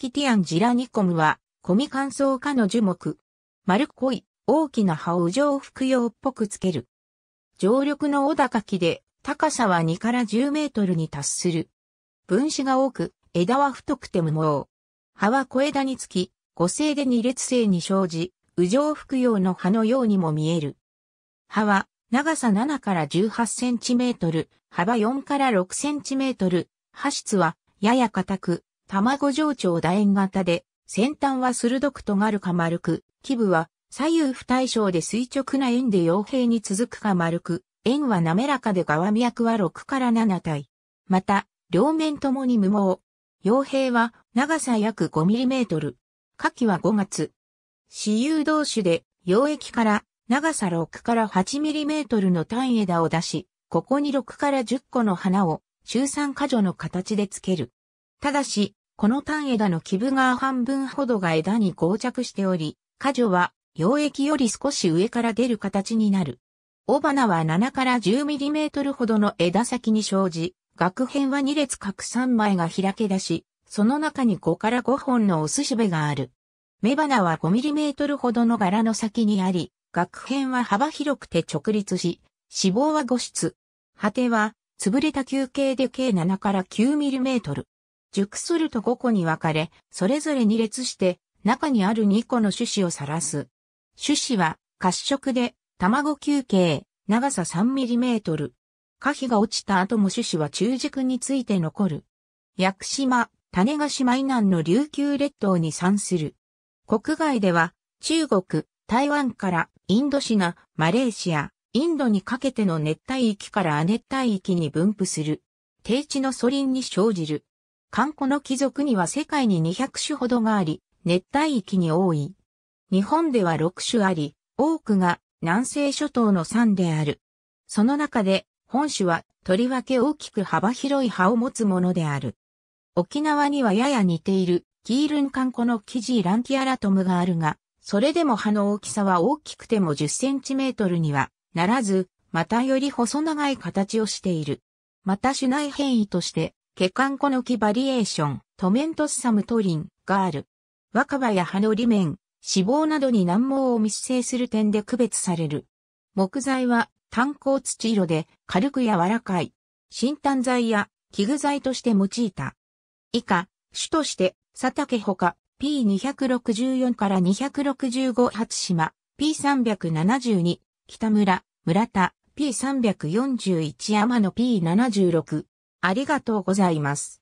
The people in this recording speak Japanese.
キティアン・ジラニコムは、コミ乾燥化の樹木。丸っこい、大きな葉を上服用っぽくつける。常緑の小高木で、高さは2から10メートルに達する。分子が多く、枝は太くて無毛。葉は小枝につき、五性で二列性に生じ、右上服用の葉のようにも見える。葉は、長さ7から18センチメートル、幅4から6センチメートル、葉質は、やや硬く、卵状長楕円型で、先端は鋭く尖るか丸く、基部は左右不対称で垂直な円で傭兵に続くか丸く、円は滑らかで側脈は6から7体。また、両面ともに無毛。傭兵は長さ約5トル。下記は5月。私有同種で、溶液から長さ6から8ミリメートルの単枝を出し、ここに6から10個の花を、中3箇所の形でつける。ただし、この単枝の基部が半分ほどが枝に膠着しており、果樹は、溶液より少し上から出る形になる。雄花は7から 10mm ほどの枝先に生じ、額辺は2列各3枚が開け出し、その中に5から5本のお寿司べがある。雌花は 5mm ほどの柄の先にあり、額辺は幅広くて直立し、脂肪は5室。果ては、潰れた球形で計7から 9mm。熟すると5個に分かれ、それぞれ2列して、中にある2個の種子を晒す。種子は、褐色で、卵球形、長さ 3mm。花皮が落ちた後も種子は中軸について残る。屋久島、種ヶ島以南の琉球列島に産する。国外では、中国、台湾からインドシナ、マレーシア、インドにかけての熱帯域から亜熱帯域に分布する。低地の素林に生じる。ンコの貴族には世界に200種ほどがあり、熱帯域に多い。日本では6種あり、多くが南西諸島の産である。その中で、本種はとりわけ大きく幅広い葉を持つものである。沖縄にはやや似ている、キールンンコのキジランティアラトムがあるが、それでも葉の大きさは大きくても10センチメートルにはならず、またより細長い形をしている。また種内変異として、ケカンコの木バリエーション、トメントスサムトリン、ガール。若葉や葉の裏面、脂肪などに難毛を密生する点で区別される。木材は炭鉱土色で軽く柔らかい。新炭材や器具材として用いた。以下、種として、佐竹ほか、P264 から265初島、P372、北村、村田、P341 天野 P76、ありがとうございます。